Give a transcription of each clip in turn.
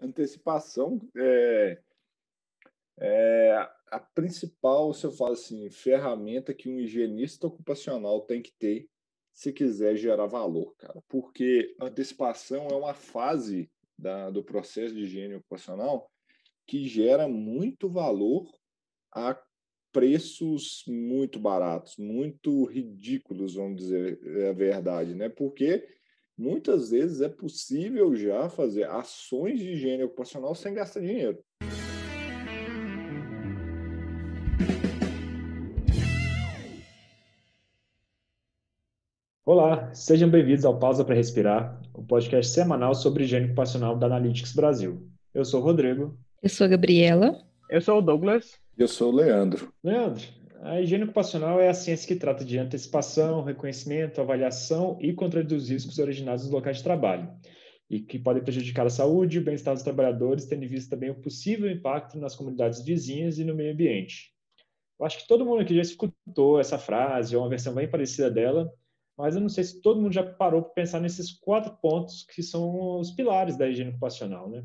antecipação é, é a principal, se eu falo assim, ferramenta que um higienista ocupacional tem que ter se quiser gerar valor, cara. Porque antecipação é uma fase da, do processo de higiene ocupacional que gera muito valor a preços muito baratos, muito ridículos, vamos dizer é a verdade, né? Porque muitas vezes é possível já fazer ações de higiene ocupacional sem gastar dinheiro. Olá, sejam bem-vindos ao Pausa para Respirar, o podcast semanal sobre higiene ocupacional da Analytics Brasil. Eu sou o Rodrigo. Eu sou a Gabriela. Eu sou o Douglas. Eu sou o Leandro. Leandro, a higiene ocupacional é a ciência que trata de antecipação, reconhecimento, avaliação e controle dos riscos originados nos locais de trabalho, e que podem prejudicar a saúde e o bem-estar dos trabalhadores, tendo em vista também o possível impacto nas comunidades vizinhas e no meio ambiente. Eu acho que todo mundo aqui já escutou essa frase ou é uma versão bem parecida dela, mas eu não sei se todo mundo já parou para pensar nesses quatro pontos que são os pilares da higiene ocupacional, né?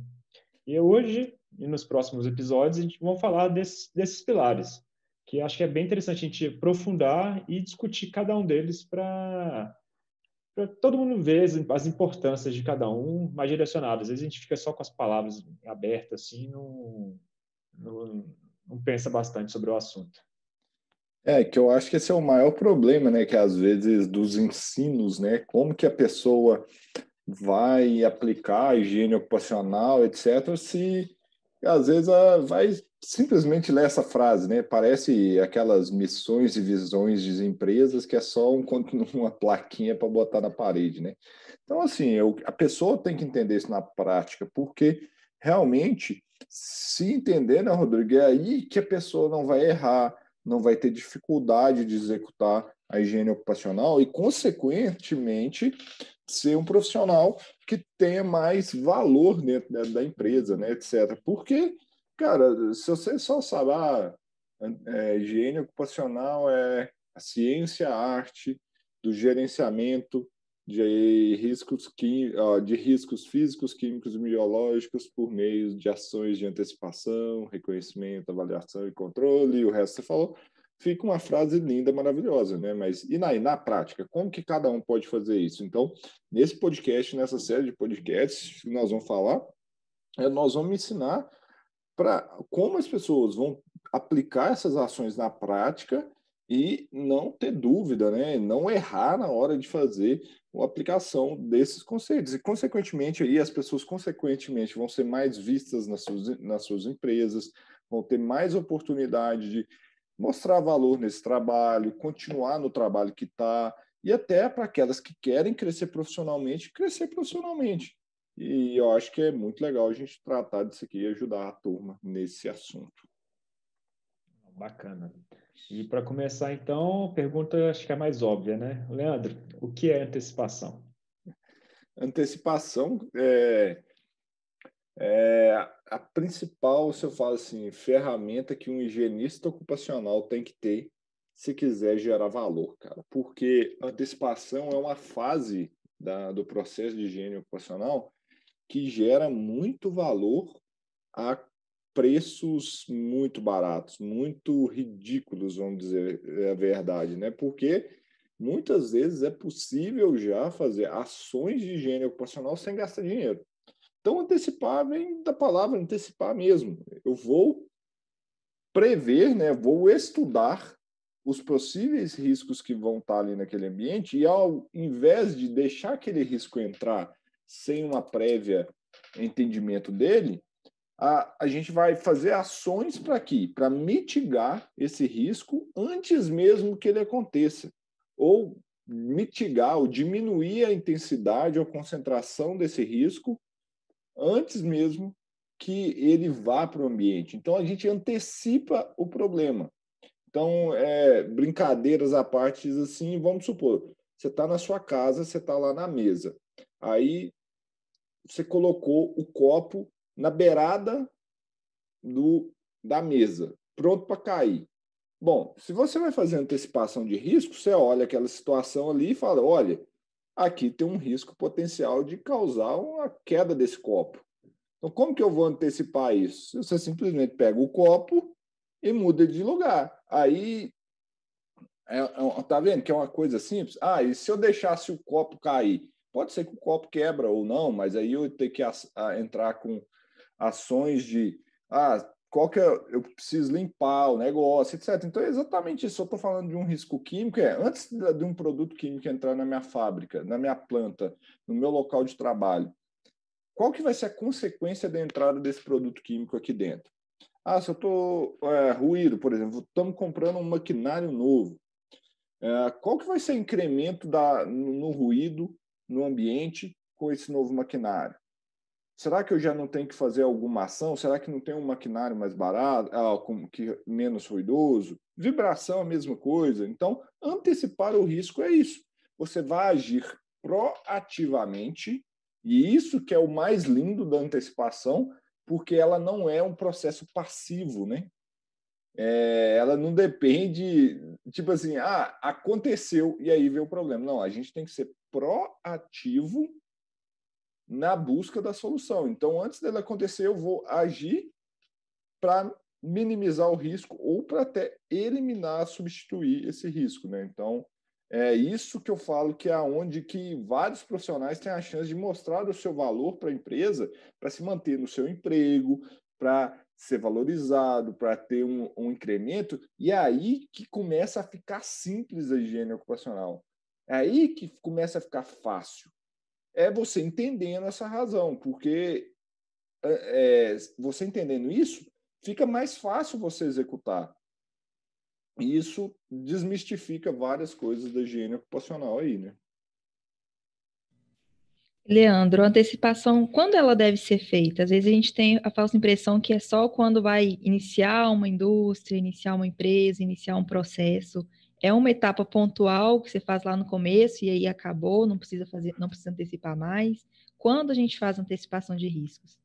E hoje e nos próximos episódios a gente vai falar desses pilares que acho que é bem interessante a gente aprofundar e discutir cada um deles para todo mundo ver as, as, importâncias de cada um mais direcionado. Às vezes a gente fica só com as palavras abertas assim, não, não, não pensa bastante sobre o assunto. É, que eu acho que esse é o maior problema, né? Que às vezes dos ensinos, né? Como que a pessoa vai aplicar a higiene ocupacional, etc., se às vezes vai simplesmente ler essa frase, né? Parece aquelas missões e visões de empresas que é só um, uma plaquinha para botar na parede, né? Então, assim, eu, a pessoa tem que entender isso na prática, porque realmente se entender, né, Rodrigo? É aí que a pessoa não vai errar, não vai ter dificuldade de executar a higiene ocupacional e, consequentemente, ser um profissional que tenha mais valor dentro da, da empresa, né, etc. Porque, cara, se você só sabe ah, é, é, higiene ocupacional é a ciência, a arte do gerenciamento de riscos, de riscos físicos, químicos e biológicos por meio de ações de antecipação, reconhecimento, avaliação e controle, e o resto você falou fica uma frase linda, maravilhosa, né? Mas e na, e na prática, como que cada um pode fazer isso? Então, nesse podcast, nessa série de podcasts que nós vamos falar, é, nós vamos ensinar para como as pessoas vão aplicar essas ações na prática e não ter dúvida, né? Não errar na hora de fazer a aplicação desses conceitos. E, consequentemente, aí as pessoas, consequentemente, vão ser mais vistas nas suas, nas suas empresas, vão ter mais oportunidade de mostrar valor nesse trabalho, continuar no trabalho que está, e até para aquelas que querem crescer profissionalmente, crescer profissionalmente. E eu acho que é muito legal a gente tratar disso aqui e ajudar a turma nesse assunto. Bacana. E para começar, então, pergunta acho que é mais óbvia, né? Leandro, o que é antecipação? Antecipação é é, a principal, se eu falo assim, ferramenta que um higienista ocupacional tem que ter se quiser gerar valor, cara. Porque antecipação é uma fase da, do processo de higiene ocupacional que gera muito valor a preços muito baratos, muito ridículos, vamos dizer é a verdade, né? Porque muitas vezes é possível já fazer ações de higiene ocupacional sem gastar dinheiro. Então, antecipar vem da palavra antecipar mesmo. Eu vou prever, né? vou estudar os possíveis riscos que vão estar ali naquele ambiente e, ao invés de deixar aquele risco entrar sem uma prévia entendimento dele, a, a gente vai fazer ações para quê? Para mitigar esse risco antes mesmo que ele aconteça. Ou mitigar ou diminuir a intensidade ou concentração desse risco antes mesmo que ele vá para o ambiente. Então, a gente antecipa o problema. Então, é, brincadeiras à parte, assim, vamos supor, você está na sua casa, você está lá na mesa. Aí, você colocou o copo na beirada do, da mesa, pronto para cair. Bom, se você vai fazer antecipação de risco, você olha aquela situação ali e fala: olha, aqui tem um risco potencial de causar uma queda desse copo. Então, como que eu vou antecipar isso? Você simplesmente pega o copo e muda de lugar. Aí, é, é, tá vendo que é uma coisa simples? Ah, e se eu deixasse o copo cair? Pode ser que o copo quebra ou não, mas aí eu tenho que a, a entrar com ações de ah, qual que é, eu preciso limpar o negócio, etc. Então, é exatamente isso. Eu estou falando de um risco químico, é antes de um produto químico entrar na minha fábrica, na minha planta, no meu local de trabalho, qual que vai ser a consequência da entrada desse produto químico aqui dentro? Ah, se eu estou é, ruído, por exemplo, estamos comprando um maquinário novo. É, qual que vai ser o incremento da, no, no ruído no ambiente com esse novo maquinário? será que eu já não tenho que fazer alguma ação? Será que não tem um maquinário mais barato, ah, com, que menos ruidoso? Vibração a mesma coisa. Então, antecipar o risco é isso. Você vai agir proativamente e isso que é o mais lindo da antecipação, porque ela não é um processo passivo, né? É, ela não depende, tipo assim, ah, aconteceu e aí vê o problema. Não, a gente tem que ser proativo na busca da solução. Então, antes dela acontecer, eu vou agir para minimizar o risco ou para até eliminar, substituir esse risco. Né? Então, é isso que eu falo que é onde que vários profissionais têm a chance de mostrar o seu valor para a empresa, para se manter no seu emprego, para ser valorizado, para ter um, um, incremento. E é aí que começa a ficar simples a higiene ocupacional. É aí que começa a ficar fácil é você entendendo essa razão, porque é, é, você entendendo isso, fica mais fácil você executar. E isso desmistifica várias coisas da higiene ocupacional aí, né? Leandro, antecipação, quando ela deve ser feita? Às vezes a gente tem a falsa impressão que é só quando vai iniciar uma indústria, iniciar uma empresa, iniciar um processo é uma etapa pontual que você faz lá no começo e aí acabou, não precisa fazer, não precisa antecipar mais. Quando a gente faz antecipação de riscos?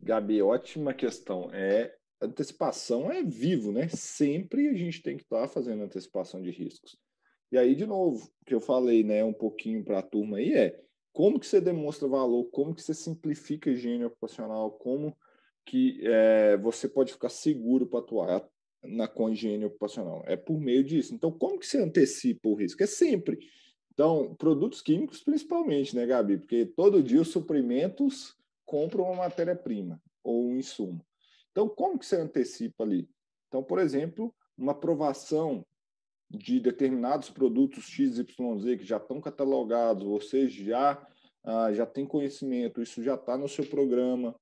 Gabi, ótima questão. É antecipação é vivo, né? Sempre a gente tem que estar tá fazendo antecipação de riscos. E aí, de novo, o que eu falei, né, um pouquinho para a turma aí é como que você demonstra valor, como que você simplifica a higiene ocupacional, como que é, você pode ficar seguro para atuar na congênia ocupacional. É por meio disso. Então, como que você antecipa o risco? É sempre. Então, produtos químicos principalmente, né, Gabi? Porque todo dia os suprimentos compram uma matéria-prima ou um insumo. Então, como que você antecipa ali? Então, por exemplo, uma aprovação de determinados produtos XYZ que já estão catalogados, você já, ah, já tem conhecimento, isso já está no seu programa,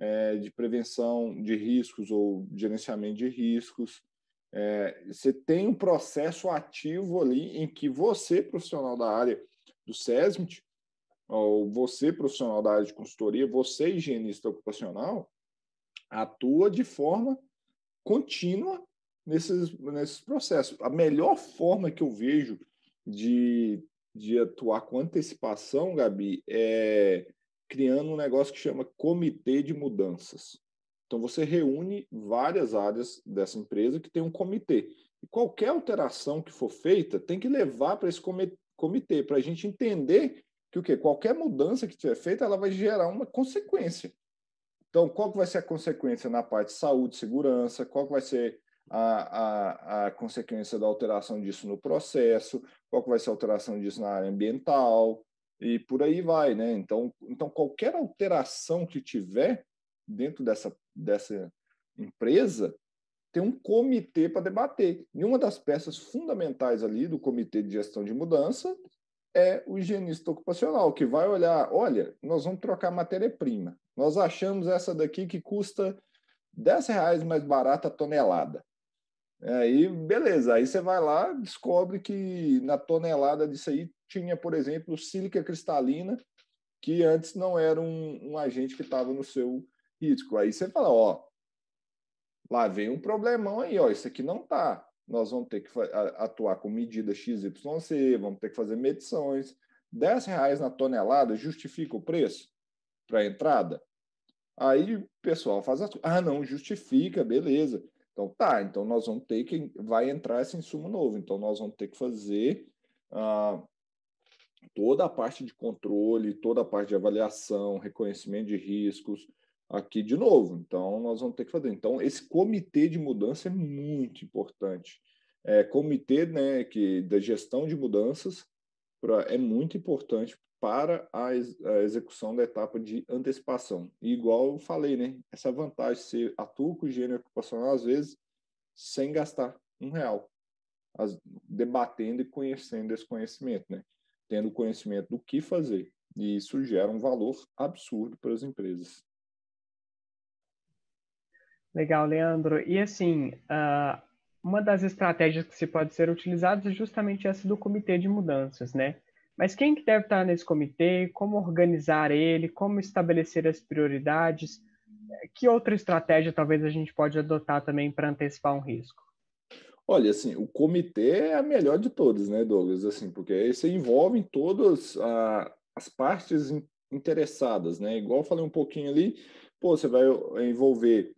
é, de prevenção de riscos ou gerenciamento de riscos. É, você tem um processo ativo ali em que você, profissional da área do SESMIT, ou você, profissional da área de consultoria, você, higienista ocupacional, atua de forma contínua nesses, nesses processos. A melhor forma que eu vejo de, de atuar com antecipação, Gabi, é criando um negócio que chama Comitê de Mudanças. Então, você reúne várias áreas dessa empresa que tem um comitê. E qualquer alteração que for feita tem que levar para esse comitê, para a gente entender que o quê? qualquer mudança que tiver feita ela vai gerar uma consequência. Então, qual que vai ser a consequência na parte de saúde, segurança? Qual que vai ser a, a, a consequência da alteração disso no processo? Qual que vai ser a alteração disso na área ambiental? e por aí vai, né? Então, então qualquer alteração que tiver dentro dessa, dessa empresa tem um comitê para debater. E uma das peças fundamentais ali do comitê de gestão de mudança é o higienista ocupacional, que vai olhar, olha, nós vamos trocar matéria-prima. Nós achamos essa daqui que custa 10 reais mais barata a tonelada. É, aí, beleza, aí você vai lá, descobre que na tonelada disso aí tinha, por exemplo, sílica cristalina, que antes não era um, um agente que estava no seu risco. Aí você fala, ó, lá vem um problemão aí, ó, isso aqui não tá. Nós vamos ter que atuar com medida XYC, vamos ter que fazer medições. 10 reais na tonelada justifica o preço para a entrada? Aí o pessoal faz as... Ah, não, justifica, beleza. Então tá, então nós vamos ter que vai entrar esse insumo novo, então nós vamos ter que fazer ah, toda a parte de controle, toda a parte de avaliação, reconhecimento de riscos aqui de novo. Então nós vamos ter que fazer. Então esse comitê de mudança é muito importante. É, comitê né, que da gestão de mudanças pra, é muito importante para a, ex a execução da etapa de antecipação. E igual eu falei, né? Essa vantagem, você atua com higiene ocupacional, às vezes, sem gastar um real, as, debatendo e conhecendo esse conhecimento, né? Tendo conhecimento do que fazer. E isso gera um valor absurdo para as empresas. Legal, Leandro. E assim, uh, uma das estratégias que se pode ser utilizadas é justamente essa do comitê de mudanças, né? Mas quem que deve estar nesse comitê? Como organizar ele? Como estabelecer as prioridades? Que outra estratégia talvez a gente pode adotar também para antecipar um risco? Olha, assim, o comitê é a melhor de todas, né, Douglas? Assim, porque aí você envolve todas a, ah, as partes interessadas, né? Igual eu falei um pouquinho ali, pô, você vai envolver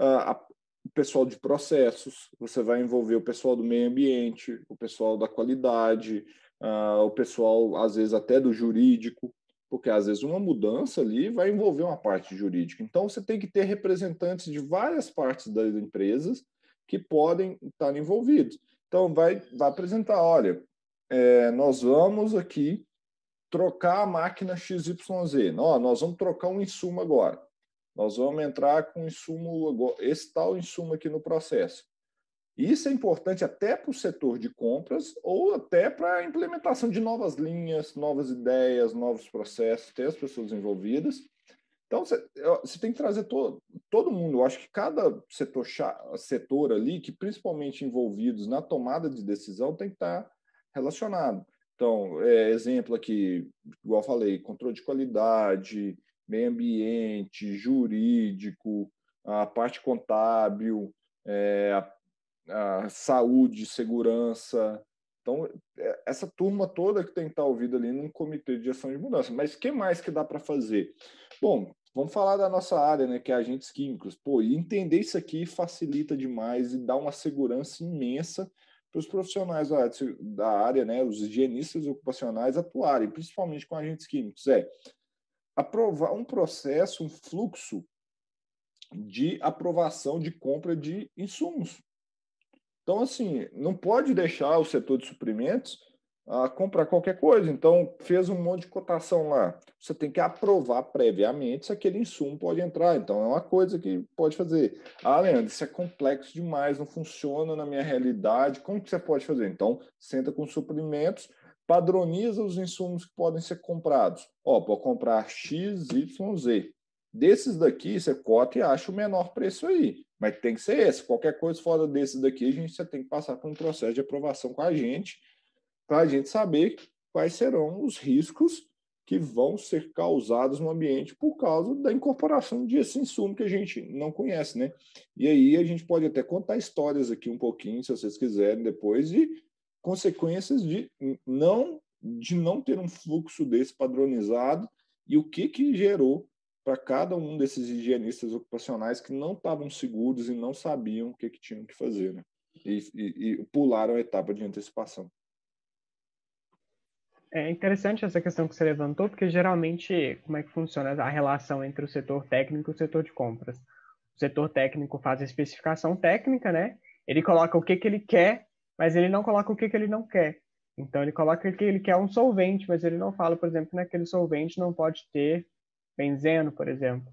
a, ah, a o pessoal de processos, você vai envolver o pessoal do meio ambiente, o pessoal da qualidade, uh, o pessoal, às vezes, até do jurídico, porque às vezes uma mudança ali vai envolver uma parte jurídica. Então, você tem que ter representantes de várias partes das empresas que podem estar envolvidos. Então, vai, vai apresentar: olha, é, nós vamos aqui trocar a máquina XYZ. Ó, nós vamos trocar um insumo agora. Nós vamos entrar com insumo, esse tal insumo aqui no processo. Isso é importante até para o setor de compras ou até para a implementação de novas linhas, novas ideias, novos processos, ter as pessoas envolvidas. Então, você tem que trazer todo, todo mundo. Eu acho que cada setor, setor ali, que principalmente envolvidos na tomada de decisão, tem que estar tá relacionado. Então, é, exemplo aqui, igual eu falei, controle de qualidade, meio ambiente, jurídico, a parte contábil, é, a a saúde, segurança. Então, é, essa turma toda que tem que estar tá ouvida ali num comitê de gestão de mudança. Mas o que mais que dá para fazer? Bom, vamos falar da nossa área, né, que é agentes químicos. Pô, e entender isso aqui facilita demais e dá uma segurança imensa para os profissionais da, da área, né, os higienistas ocupacionais atuarem, principalmente com agentes químicos. É aprovar um processo, um fluxo de aprovação de compra de insumos. Então, assim, não pode deixar o setor de suprimentos a ah, comprar qualquer coisa. Então, fez um monte de cotação lá. Você tem que aprovar previamente se aquele insumo pode entrar. Então, é uma coisa que pode fazer. Ah, Leandro, isso é complexo demais, não funciona na minha realidade. Como que você pode fazer? Então, senta com suprimentos, padroniza os insumos que podem ser comprados. Ó, pode comprar X, Y, Z. Desses daqui, você cota e acha o menor preço aí. Mas tem que ser esse. Qualquer coisa fora desses daqui, a gente já tem que passar por um processo de aprovação com a gente, para a gente saber quais serão os riscos que vão ser causados no ambiente por causa da incorporação desse insumo que a gente não conhece, né? E aí a gente pode até contar histórias aqui um pouquinho, se vocês quiserem, depois, de consequências de não, de não ter um fluxo desse padronizado e o que, que gerou para cada um desses higienistas ocupacionais que não estavam seguros e não sabiam o que, que tinham que fazer, né? E, e, e pularam a etapa de antecipação. É interessante essa questão que você levantou, porque geralmente como é que funciona a relação entre o setor técnico e o setor de compras? O setor técnico faz a especificação técnica, né? Ele coloca o que, que ele quer, mas ele não coloca o que, que ele não quer. Então ele coloca que ele quer um solvente, mas ele não fala, por exemplo, que naquele solvente não pode ter benzeno, por exemplo.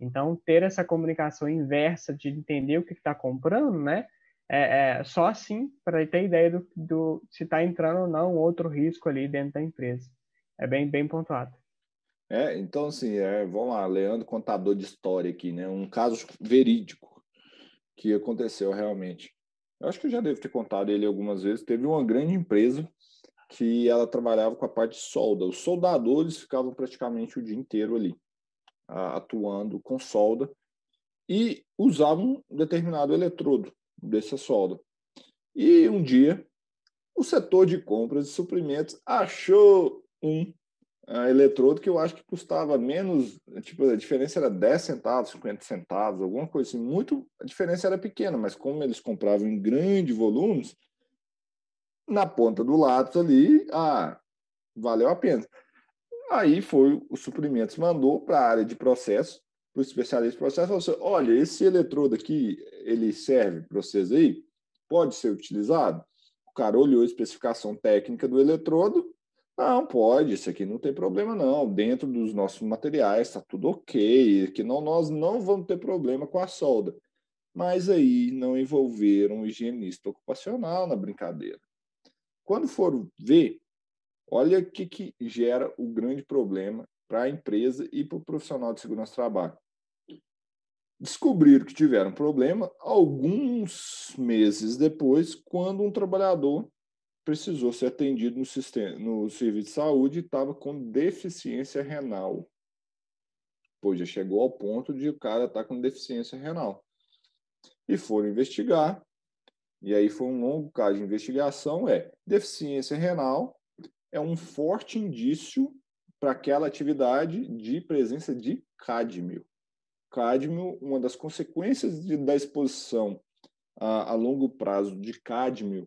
Então, ter essa comunicação inversa de entender o que está comprando, né? É, é só assim para ter ideia do, do se está entrando ou não outro risco ali dentro da empresa. É bem, bem pontuado. É, então, assim, é, vamos lá, Leandro, contador de história aqui, né? Um caso verídico que aconteceu realmente. Eu acho que eu já devo ter contado ele algumas vezes. Teve uma grande empresa que ela trabalhava com a parte de solda. Os soldadores ficavam praticamente o dia inteiro ali, atuando com solda, e usavam um determinado eletrodo dessa solda. E um dia, o setor de compras e suprimentos achou um ah, eletrodo que eu acho que custava menos, tipo, a diferença era 10 centavos, 50 centavos, alguma coisa assim, muito, a diferença era pequena, mas como eles compravam em grandes volumes, na ponta do lápis ali, ah, valeu a pena. Aí foi o suprimentos mandou para a área de processo, para o especialista de processo, falou assim, olha, esse eletrodo aqui, ele serve para vocês aí? Pode ser utilizado? O cara olhou a especificação técnica do eletrodo, não, pode, isso aqui não tem problema não, dentro dos nossos materiais está tudo ok, que não, nós não vamos ter problema com a solda. Mas aí não envolveram um higienista ocupacional na brincadeira. Quando for ver, olha o que, que gera o grande problema para a empresa e para o profissional de segurança do trabalho. Descobriram que tiveram problema alguns meses depois, quando um trabalhador precisou ser atendido no, sistema, no serviço de saúde e estava com deficiência renal. Pois já chegou ao ponto de o cara estar tá com deficiência renal. E foram investigar, e aí foi um longo caso de investigação, é deficiência renal é um forte indício para aquela atividade de presença de cádmio. Cádmio, uma das consequências de, da exposição a, a, longo prazo de cádmio,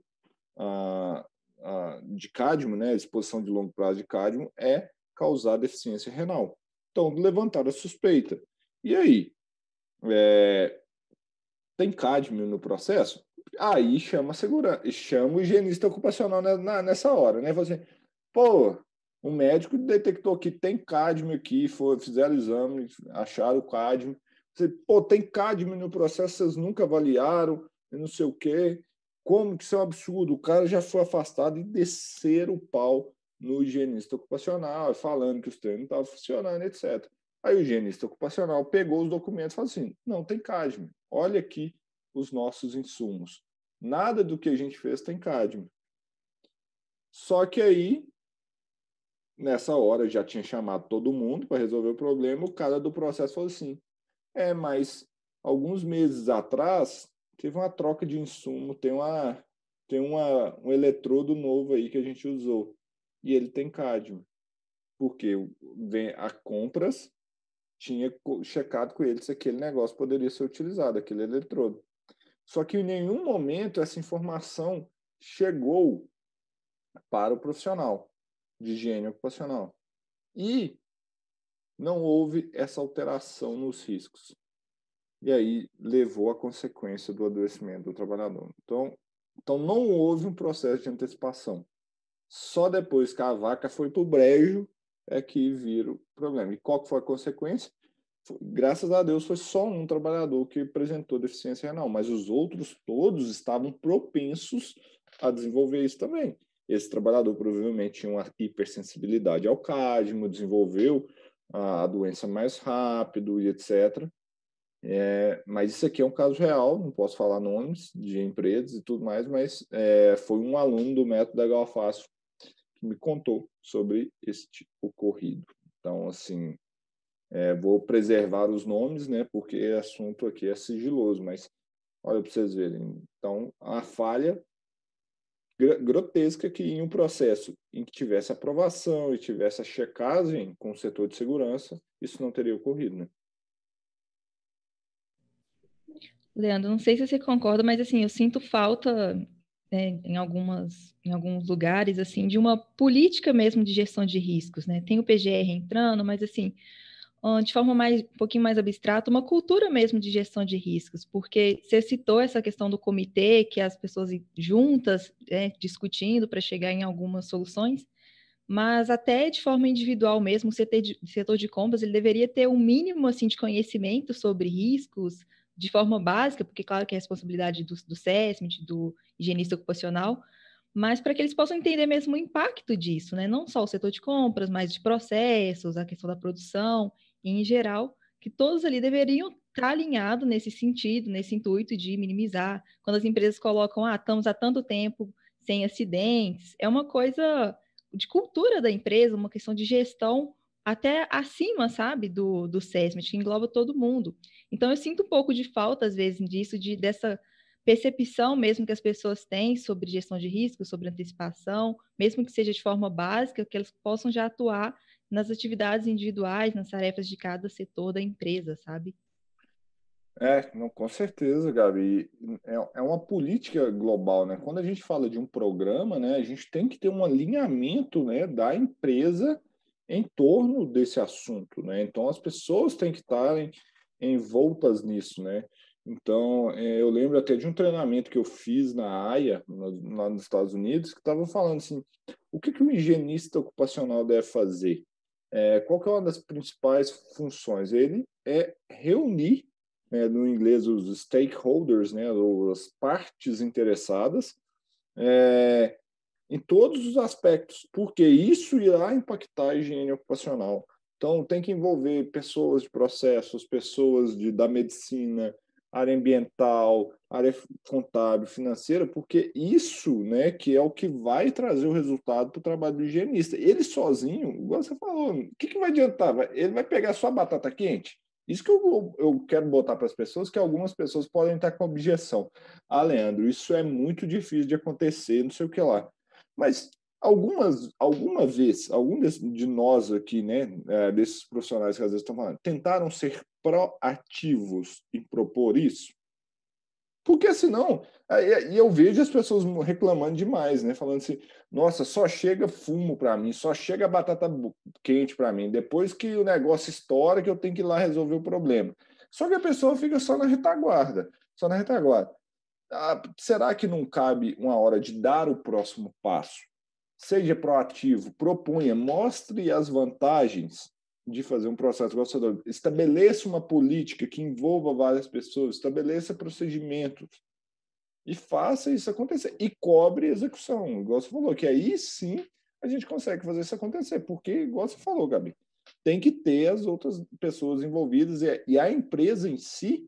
a, a, de cádmio, né, exposição de longo prazo de cádmio é causar deficiência renal. Então, levantaram a suspeita. E aí? É, tem cádmio no processo? Aí chama a segurança, chama o higienista ocupacional na, na, nessa hora, né? Você, assim, pô, um médico detectou que tem cádmio aqui, foi, fizeram o exame, acharam o cádmio Você, pô, tem cádmio no processo, vocês nunca avaliaram, não sei o quê. Como que isso é um absurdo? O cara já foi afastado e descer o pau no higienista ocupacional, falando que os treinos não estavam funcionando, etc. Aí o higienista ocupacional pegou os documentos e falou assim: não tem cádmio olha aqui os nossos insumos. Nada do que a gente fez tem cádmio. Só que aí, nessa hora, já tinha chamado todo mundo para resolver o problema. O cara do processo falou assim: é, mas alguns meses atrás teve uma troca de insumo, tem, uma, tem uma, um eletrodo novo aí que a gente usou. E ele tem cádmio. Porque vem a compras tinha checado com ele se aquele negócio poderia ser utilizado, aquele eletrodo. Só que em nenhum momento essa informação chegou para o profissional de higiene ocupacional. E não houve essa alteração nos riscos. E aí levou a consequência do adoecimento do trabalhador. Então, então não houve um processo de antecipação. Só depois que a vaca foi para o brejo é que vira o problema. E qual foi a consequência? graças a Deus, foi só um trabalhador que apresentou deficiência renal, mas os outros todos estavam propensos a desenvolver isso também. Esse trabalhador provavelmente tinha uma hipersensibilidade ao cádmio, desenvolveu a doença mais rápido e etc. É, mas isso aqui é um caso real, não posso falar nomes de empresas e tudo mais, mas é, foi um aluno do método da Galfaço que me contou sobre este ocorrido. Então, assim, é, vou preservar os nomes, né? Porque é assunto aqui é sigiloso, mas olha para vocês verem. Então, a falha grotesca que em um processo em que tivesse aprovação e tivesse a checagem com o setor de segurança, isso não teria ocorrido, né? Leandro, não sei se você concorda, mas assim, eu sinto falta né, em algumas em alguns lugares assim de uma política mesmo de gestão de riscos, né? Tem o PGR entrando, mas assim, de forma mais, um pouquinho mais abstrata, uma cultura mesmo de gestão de riscos, porque você citou essa questão do comitê, que as pessoas juntas, né, discutindo para chegar em algumas soluções, mas até de forma individual mesmo, o setor de, setor de compras, ele deveria ter um mínimo, assim, de conhecimento sobre riscos, de forma básica, porque claro que é responsabilidade do, do SESMIT, do higienista ocupacional, mas para que eles possam entender mesmo o impacto disso, né? Não só o setor de compras, mas de processos, a questão da produção, em geral, que todos ali deveriam estar tá alinhados nesse sentido, nesse intuito de minimizar. Quando as empresas colocam, ah, estamos há tanto tempo sem acidentes, é uma coisa de cultura da empresa, uma questão de gestão até acima, sabe, do, do SESMIT, que engloba todo mundo. Então, eu sinto um pouco de falta, às vezes, disso, de, dessa percepção mesmo que as pessoas têm sobre gestão de risco, sobre antecipação, mesmo que seja de forma básica, que elas possam já atuar nas atividades individuais, nas tarefas de cada setor da empresa, sabe? É, não, com certeza, Gabi. É, é uma política global, né? Quando a gente fala de um programa, né, a gente tem que ter um alinhamento né, da empresa em torno desse assunto, né? Então as pessoas têm que estarem envoltas nisso, né? Então é, eu lembro até de um treinamento que eu fiz na AIA, lá nos Estados Unidos, que estava falando assim: o que, que o higienista ocupacional deve fazer? É, qual que é uma das principais funções? Ele é reunir, né, no inglês, os stakeholders, né, as partes interessadas, é, em todos os aspectos, porque isso irá impactar a higiene ocupacional. Então, tem que envolver pessoas de processos, pessoas de, da medicina, área ambiental, área contábil, financeira, porque isso né, que é o que vai trazer o resultado para o trabalho do higienista. Ele sozinho, igual você falou, o que, que vai adiantar? Ele vai pegar só a batata quente? Isso que eu, eu quero botar para as pessoas, que algumas pessoas podem estar com objeção. Ah, Leandro, isso é muito difícil de acontecer, não sei o que lá. Mas algumas, alguma vez, algum de nós aqui, né, é, desses profissionais que às vezes estão falando, tentaram ser proativos em propor isso. Porque senão, e eu vejo as pessoas reclamando demais, né? Falando assim, nossa, só chega fumo para mim, só chega batata quente para mim, depois que o negócio estoura que eu tenho que ir lá resolver o problema. Só que a pessoa fica só na retaguarda, só na retaguarda. Ah, será que não cabe uma hora de dar o próximo passo? Seja proativo, proponha, mostre as vantagens de fazer um processo Estabeleça uma política que envolva várias pessoas, estabeleça procedimentos e faça isso acontecer. E cobre execução, igual você falou, que aí sim a gente consegue fazer isso acontecer, porque, igual você falou, Gabi, tem que ter as outras pessoas envolvidas e a empresa em si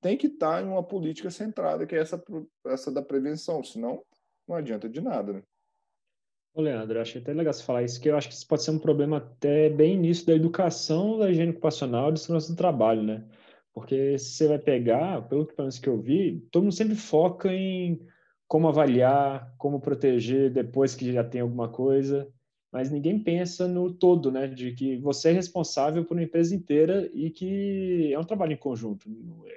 tem que estar em uma política centrada, que é essa, essa da prevenção, senão não adianta de nada. Né? Ô, Leandro, acho até legal você falar isso, que eu acho que isso pode ser um problema até bem início da educação da higiene ocupacional e de segurança do trabalho, né? Porque se você vai pegar, pelo que, parece que eu vi, todo mundo sempre foca em como avaliar, como proteger depois que já tem alguma coisa, mas ninguém pensa no todo, né? De que você é responsável por uma empresa inteira e que é um trabalho em conjunto.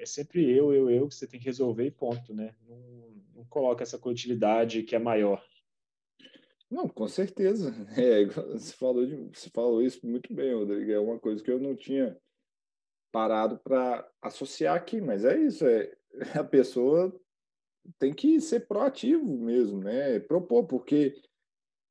É sempre eu, eu, eu que você tem que resolver e ponto, né? Não, não coloca essa coletividade que é maior. Não, com certeza. É, você, falou de, você falou isso muito bem, Rodrigo. É uma coisa que eu não tinha parado para associar aqui, mas é isso. É, a pessoa tem que ser proativo mesmo, né? Propor, porque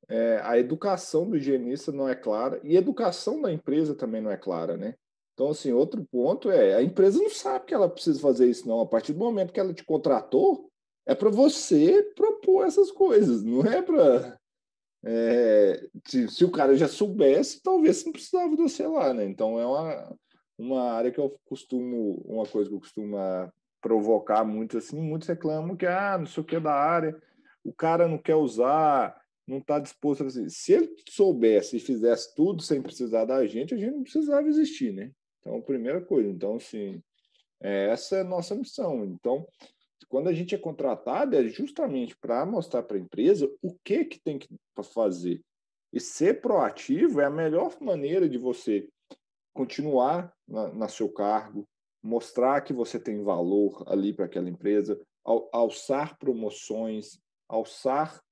é, a educação do higienista não é clara e a educação da empresa também não é clara, né? Então, assim, outro ponto é a empresa não sabe que ela precisa fazer isso, não. A partir do momento que ela te contratou, é para você propor essas coisas, não é para é, se, se, o cara já soubesse, talvez não precisava do você lá, né? Então é uma, uma área que eu costumo, uma coisa que eu costumo provocar muito assim, muitos reclamam que ah, não sei o que é da área, o cara não quer usar, não está disposto a fazer. Se ele soubesse e fizesse tudo sem precisar da gente, a gente não precisava existir, né? Então, primeira coisa, então assim, é, essa é a nossa missão. Então, quando a gente é contratado, é justamente para mostrar para a empresa o que, que tem que fazer. E ser proativo é a melhor maneira de você continuar na, na seu cargo, mostrar que você tem valor ali para aquela empresa, al, alçar promoções, alçar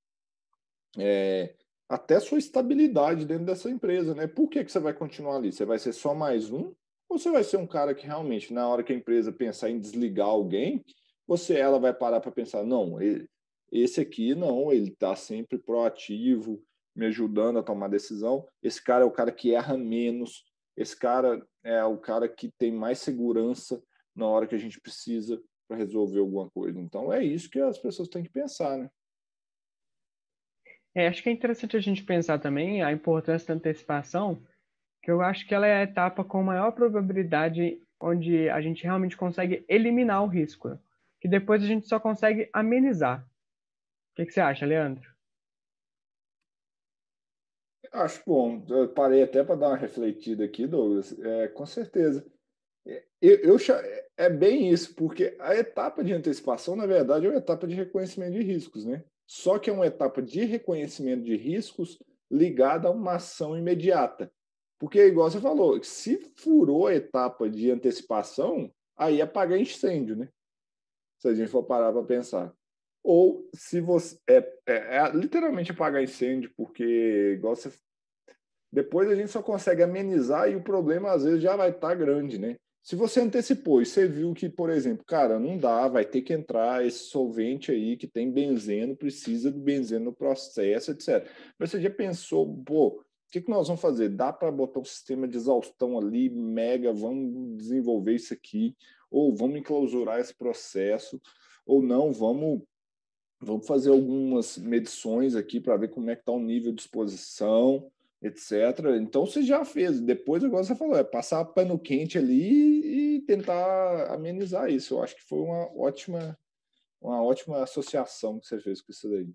é, até sua estabilidade dentro dessa empresa. Né? Por que, que você vai continuar ali? Você vai ser só mais um? Ou você vai ser um cara que realmente, na hora que a empresa pensar em desligar alguém, você ela vai parar para pensar, não, ele, esse aqui não, ele está sempre proativo, me ajudando a tomar decisão. Esse cara é o cara que erra menos, esse cara é o cara que tem mais segurança na hora que a gente precisa para resolver alguma coisa. Então é isso que as pessoas têm que pensar, né? É, acho que é interessante a gente pensar também a importância da antecipação, que eu acho que ela é a etapa com maior probabilidade onde a gente realmente consegue eliminar o risco que depois a gente só consegue amenizar. O que, que você acha, Leandro? Acho bom. Eu parei até para dar uma refletida aqui, Douglas. É, com certeza. É, eu, eu, é, é bem isso, porque a etapa de antecipação, na verdade, é uma etapa de reconhecimento de riscos, né? Só que é uma etapa de reconhecimento de riscos ligada a uma ação imediata. Porque, igual você falou, se furou a etapa de antecipação, aí apagar incêndio, né? se a gente for parar para pensar. Ou se você. É, é, é literalmente apagar incêndio, porque, igual você. Depois a gente só consegue amenizar e o problema às vezes já vai estar tá grande, né? Se você antecipou e você viu que, por exemplo, cara, não dá, vai ter que entrar esse solvente aí que tem benzeno, precisa do benzeno no processo, etc. Mas você já pensou, pô, o que, que nós vamos fazer? Dá para botar um sistema de exaustão ali, mega, vamos desenvolver isso aqui ou vamos enclausurar esse processo, ou não, vamos vamos fazer algumas medições aqui para ver como é que está o nível de exposição, etc. Então você já fez. Depois agora você falou, é passar pano quente ali e tentar amenizar isso. Eu acho que foi uma ótima, uma ótima associação que você fez com isso daí.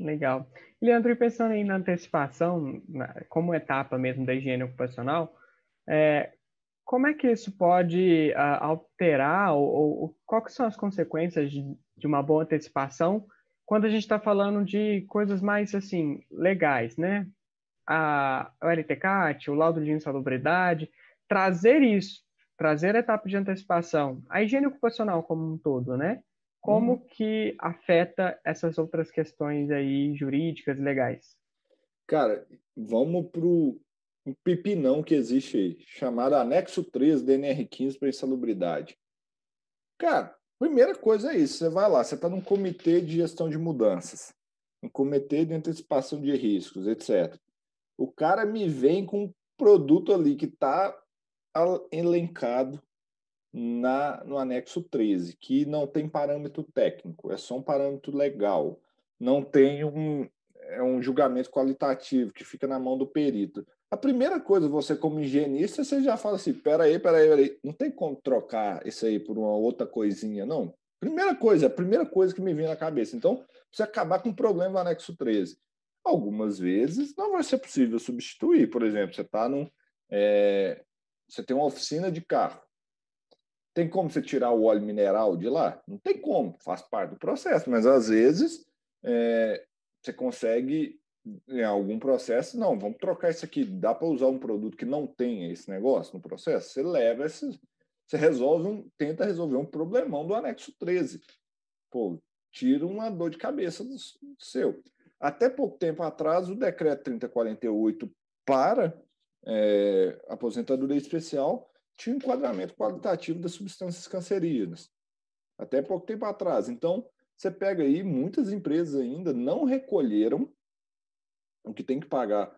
Legal. Leandro, pensando aí na antecipação, como etapa mesmo da higiene ocupacional, é, como é que isso pode uh, alterar ou, ou quais são as consequências de, de uma boa antecipação quando a gente está falando de coisas mais assim legais, né? A, a LTCAT, o laudo de insalubridade, trazer isso, trazer a etapa de antecipação, a higiene ocupacional como um todo, né? Como hum. que afeta essas outras questões aí jurídicas legais? Cara, vamos pro um pipinão que existe aí, chamado Anexo 3 DNR 15 para insalubridade. Cara, primeira coisa é isso: você vai lá, você está num comitê de gestão de mudanças, um comitê de antecipação de riscos, etc. O cara me vem com um produto ali que está elencado na, no anexo 13, que não tem parâmetro técnico, é só um parâmetro legal, não tem um, é um julgamento qualitativo que fica na mão do perito. A primeira coisa, você como higienista, você já fala assim, peraí, peraí, peraí, não tem como trocar isso aí por uma outra coisinha, não. Primeira coisa, a primeira coisa que me vem na cabeça. Então, precisa acabar com o problema do anexo 13. Algumas vezes não vai ser possível substituir. Por exemplo, você está num. É, você tem uma oficina de carro. Tem como você tirar o óleo mineral de lá? Não tem como, faz parte do processo, mas às vezes é, você consegue em é, algum processo, não, vamos trocar isso aqui. Dá para usar um produto que não tenha esse negócio no processo? Você leva esse. Você resolve um, tenta resolver um problemão do anexo 13. Pô, tira uma dor de cabeça do, do seu. Até pouco tempo atrás, o decreto 3048 para é, aposentadoria especial tinha um enquadramento qualitativo das substâncias cancerígenas. Até pouco tempo atrás. Então, você pega aí, muitas empresas ainda não recolheram o que tem que pagar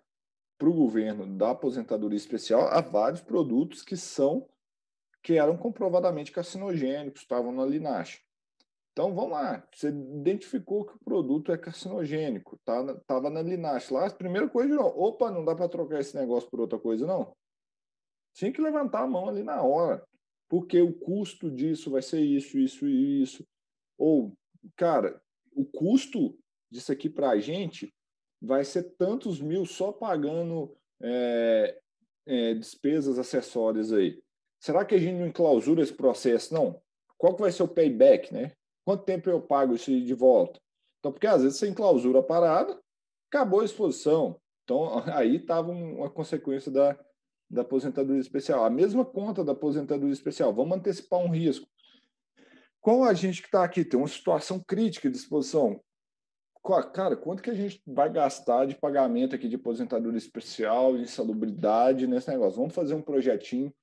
para o governo da aposentadoria especial a vários produtos que são que eram comprovadamente carcinogênicos, estavam na linacha. Então, vamos lá, você identificou que o produto é carcinogênico, estava tá na linache lá, a primeira coisa, não, opa, não dá para trocar esse negócio por outra coisa, não. Tinha que levantar a mão ali na hora, porque o custo disso vai ser isso, isso e isso. Ou, cara, o custo disso aqui para a gente vai ser tantos mil só pagando é, é, despesas acessórias aí. Será que a gente não enclausura esse processo, não? Qual que vai ser o payback, né? Quanto tempo eu pago isso de volta? Então, porque às vezes você enclausura a parada, acabou a exposição. Então, aí estava uma consequência da, da aposentadoria especial. A mesma conta da aposentadoria especial, vamos antecipar um risco. qual a gente que está aqui, tem uma situação crítica de exposição, cara, quanto que a gente vai gastar de pagamento aqui de aposentadoria especial, de salubridade nesse negócio? Vamos fazer um projetinho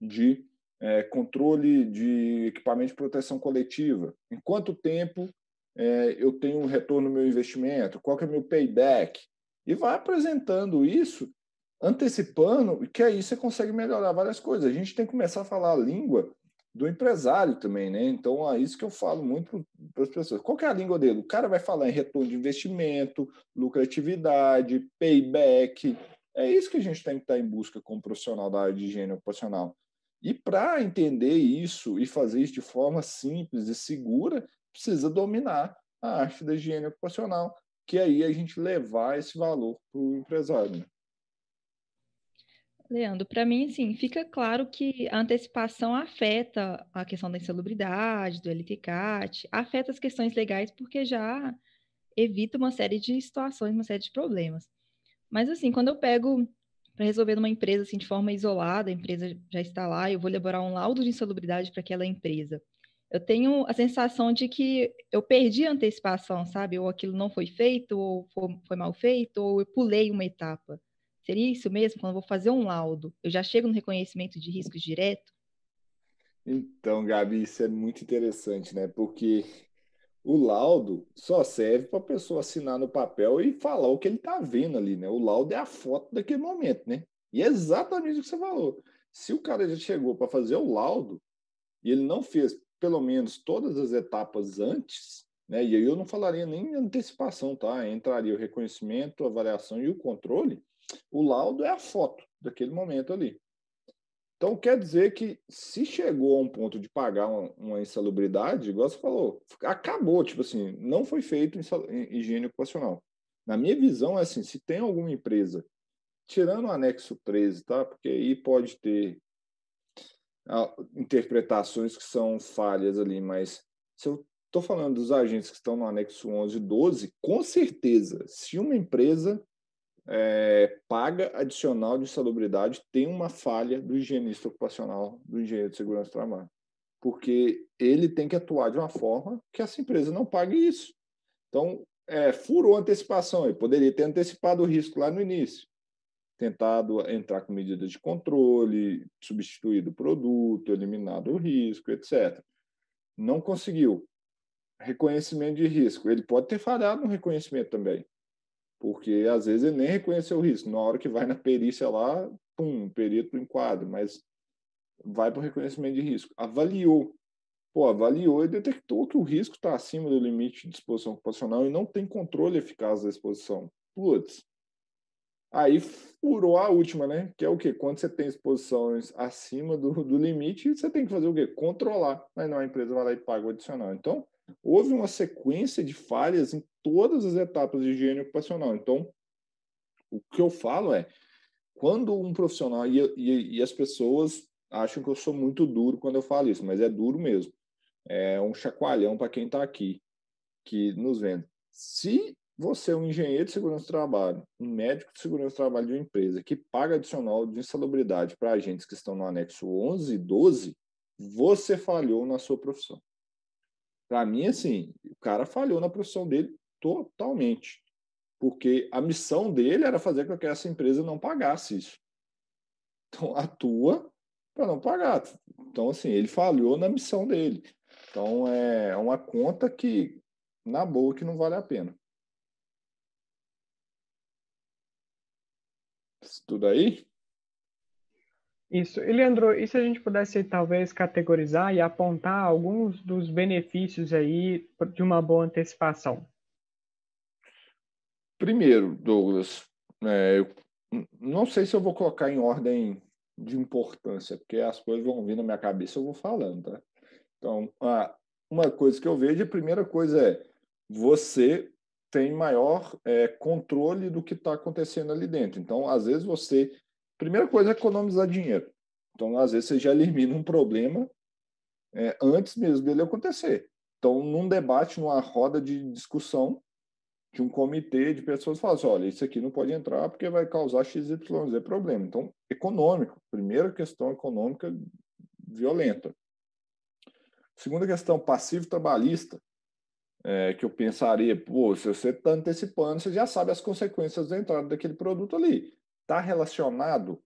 de é, controle de equipamento de proteção coletiva. Em quanto tempo é, eu tenho um retorno no meu investimento? Qual que é o meu payback? E vai apresentando isso, antecipando, que aí você consegue melhorar várias coisas. A gente tem que começar a falar a língua do empresário também, né? Então é isso que eu falo muito para as pessoas. Qual é a língua dele? O cara vai falar em retorno de investimento, lucratividade, payback. É isso que a gente tem que estar em busca como profissional da área de higiene ocupacional. E para entender isso e fazer isso de forma simples e segura, precisa dominar a arte da higiene ocupacional, que aí a gente levar esse valor para o empresário. Né? Leandro, para mim, assim, fica claro que a antecipação afeta a questão da insalubridade, do LTCAT, afeta as questões legais, porque já evita uma série de situações, uma série de problemas. Mas, assim, quando eu pego para resolver numa empresa assim, de forma isolada, a empresa já está lá, eu vou elaborar um laudo de insalubridade para aquela empresa. Eu tenho a sensação de que eu perdi a antecipação, sabe? Ou aquilo não foi feito, ou foi mal feito, ou eu pulei uma etapa. Seria isso mesmo? Quando eu vou fazer um laudo, eu já chego no reconhecimento de riscos direto? Então, Gabi, isso é muito interessante, né? Porque o laudo só serve para a pessoa assinar no papel e falar o que ele está vendo ali, né? O laudo é a foto daquele momento, né? E é exatamente o que você falou. Se o cara já chegou para fazer o laudo e ele não fez pelo menos todas as etapas antes, né? E aí eu não falaria nem antecipação, tá? Entraria o reconhecimento, a avaliação e o controle. O laudo é a foto daquele momento ali. Então, quer dizer que se chegou a um ponto de pagar uma, uma insalubridade, igual você falou, acabou, tipo assim, não foi feito higiene ocupacional. Na minha visão, é assim, se tem alguma empresa, tirando o anexo 13, tá? Porque aí pode ter ah, interpretações que são falhas ali, mas se eu estou falando dos agentes que estão no anexo 11 e 12, com certeza, se uma empresa é, paga adicional de salubridade tem uma falha do higienista ocupacional, do engenheiro de segurança do trabalho. Porque ele tem que atuar de uma forma que essa empresa não pague isso. Então, é, furou a antecipação, ele poderia ter antecipado o risco lá no início, tentado entrar com medidas de controle, substituído o produto, eliminado o risco, etc. Não conseguiu. Reconhecimento de risco, ele pode ter falhado no reconhecimento também porque às vezes ele nem reconheceu o risco. Na hora que vai na perícia lá, pum, perito enquadra, mas vai para o reconhecimento de risco. Avaliou. Pô, avaliou e detectou que o risco está acima do limite de exposição ocupacional e não tem controle eficaz da exposição. Putz. Aí furou a última, né? Que é o quê? Quando você tem exposições acima do, do limite, você tem que fazer o quê? Controlar. Mas não, a empresa vai lá e paga o adicional. Então, houve uma sequência de falhas em todas as etapas de higiene ocupacional. Então, o que eu falo é, quando um profissional, e, e, e as pessoas acham que eu sou muito duro quando eu falo isso, mas é duro mesmo. É um chacoalhão para quem está aqui, que nos vendo. Se você é um engenheiro de segurança do trabalho, um médico de segurança do trabalho de uma empresa que paga adicional de insalubridade para agentes que estão no anexo 11 e 12, você falhou na sua profissão. Para mim, assim, o cara falhou na profissão dele totalmente, porque a missão dele era fazer com que essa empresa não pagasse isso. Então, atua para não pagar. Então, assim, ele falhou na missão dele. Então, é, é uma conta que, na boa, que não vale a pena. tudo aí? Isso. E, Leandro, e se a gente pudesse talvez categorizar e apontar alguns dos benefícios aí de uma boa antecipação? Primeiro, Douglas, é, não sei se eu vou colocar em ordem de importância, porque as coisas vão vir na minha cabeça, eu vou falando, tá? Então, uma coisa que eu vejo, a primeira coisa é você tem maior é, controle do que está acontecendo ali dentro. Então, às vezes você Primeira coisa é economizar dinheiro. Então, às vezes, você já elimina um problema é, antes mesmo dele acontecer. Então, num debate, numa roda de discussão de um comitê de pessoas, fala assim, olha, isso aqui não pode entrar porque vai causar XYZ problema. Então, econômico. Primeira questão econômica violenta. Segunda questão, passivo trabalhista. É, que eu pensaria, pô, se você está antecipando, você já sabe as consequências da entrada daquele produto ali está relacionado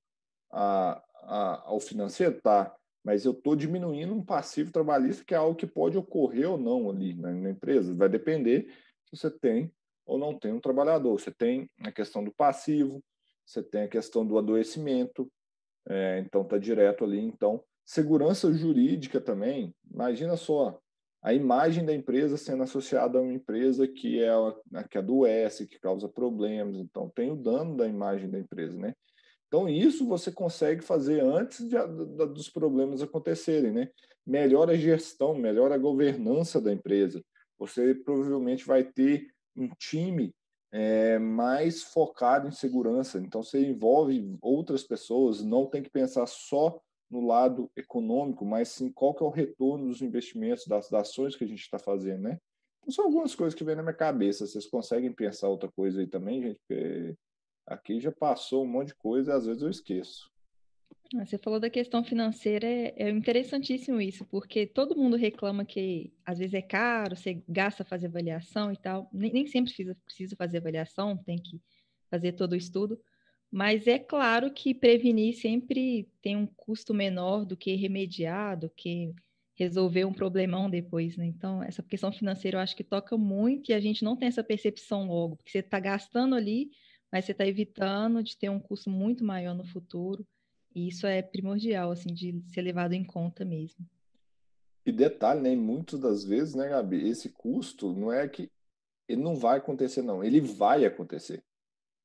a, a, ao financeiro? Está. Mas eu estou diminuindo um passivo trabalhista, que é algo que pode ocorrer ou não ali na, na empresa. Vai depender se você tem ou não tem um trabalhador. Você tem a questão do passivo, você tem a questão do adoecimento, é, então está direto ali. Então, segurança jurídica também, imagina só, a imagem da empresa sendo associada a uma empresa que é a, que adoece, que causa problemas, então tem o dano da imagem da empresa, né? Então isso você consegue fazer antes de, de, dos problemas acontecerem, né? Melhora a gestão, melhora a governança da empresa. Você provavelmente vai ter um time é, mais focado em segurança. Então você envolve outras pessoas, não tem que pensar só no lado econômico, mas sim qual que é o retorno dos investimentos, das, das ações que a gente está fazendo, né? Então, são algumas coisas que vêm na minha cabeça. Vocês conseguem pensar outra coisa aí também, gente? Porque aqui já passou um monte de coisa e às vezes eu esqueço. Ah, você falou da questão financeira, é, é interessantíssimo isso, porque todo mundo reclama que às vezes é caro, você gasta fazer avaliação e tal. Nem, sempre precisa, precisa fazer avaliação, tem que fazer todo o estudo. Mas é claro que prevenir sempre tem um custo menor do que remediar, do que resolver um problemão depois, né? Então, essa questão financeira eu acho que toca muito e a gente não tem essa percepção logo, porque você está gastando ali, mas você está evitando de ter um custo muito maior no futuro. E isso é primordial, assim, de ser levado em conta mesmo. E detalhe, né? Muitas das vezes, né, Gabi, esse custo não é que ele não vai acontecer, não. Ele vai acontecer.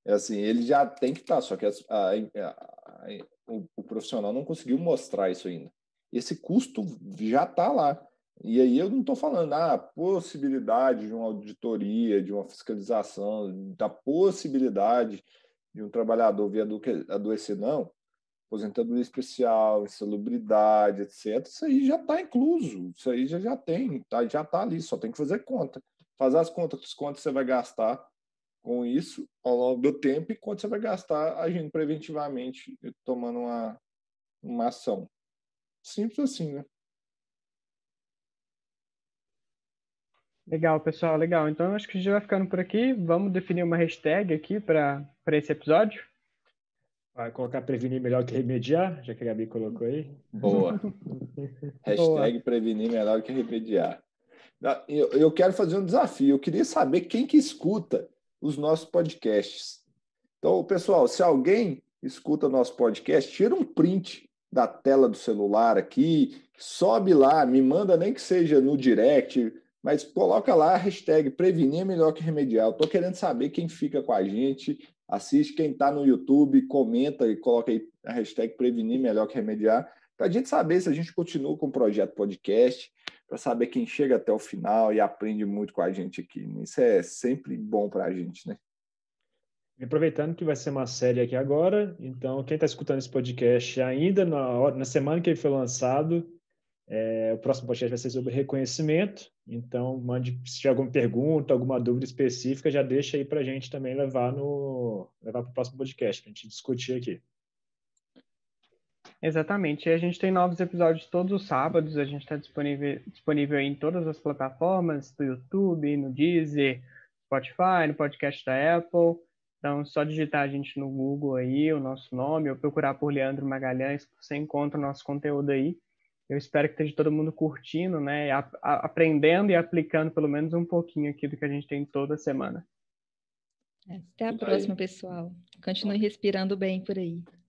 É assim, ele já tem que estar, tá, só que a, a, a, o, o, profissional não conseguiu mostrar isso ainda. Esse custo já está lá. E aí eu não estou falando a ah, possibilidade de uma auditoria, de uma fiscalização, da possibilidade de um trabalhador vir adoecer, não. Aposentadoria especial, insalubridade, etc. Isso aí já está incluso, isso aí já, já tem, tá, já está ali, só tem que fazer conta. Fazer as contas, as contas você vai gastar com isso ao longo do tempo e quanto você vai gastar agindo preventivamente, tomando uma, uma ação. Simples assim, né? Legal, pessoal, legal. Então acho que a gente vai ficando por aqui. Vamos definir uma hashtag aqui para esse episódio. Vai colocar prevenir melhor que remediar, já que a Gabi colocou aí. Boa. hashtag Boa. prevenir melhor que remediar. Eu, eu quero fazer um desafio. Eu queria saber quem que escuta os nossos podcasts. Então, pessoal, se alguém escuta nosso podcast, tira um print da tela do celular aqui, sobe lá, me manda nem que seja no direct, mas coloca lá a hashtag prevenir é melhor que remediar. Eu tô querendo saber quem fica com a gente, assiste quem está no YouTube, comenta e coloca aí a hashtag prevenir é melhor que remediar, para a gente saber se a gente continua com o projeto podcast, para saber quem chega até o final e aprende muito com a gente aqui. Isso é sempre bom para a gente, né? Aproveitando que vai ser uma série aqui agora, então quem está escutando esse podcast ainda na, hora, na semana que ele foi lançado, é, o próximo podcast vai ser sobre reconhecimento. Então mande se tiver alguma pergunta, alguma dúvida específica, já deixa aí para a gente também levar no levar para o próximo podcast para a gente discutir aqui. Exatamente. E a gente tem novos episódios todos os sábados. A gente está disponível, disponível em todas as plataformas, no YouTube, no Deezer, Spotify, no podcast da Apple. Então, só digitar a gente no Google aí, o nosso nome, ou procurar por Leandro Magalhães, você encontra o nosso conteúdo aí. Eu espero que esteja todo mundo curtindo, né? A aprendendo e aplicando pelo menos um pouquinho aqui do que a gente tem toda semana. É, até a próxima, pessoal. Continue respirando bem por aí.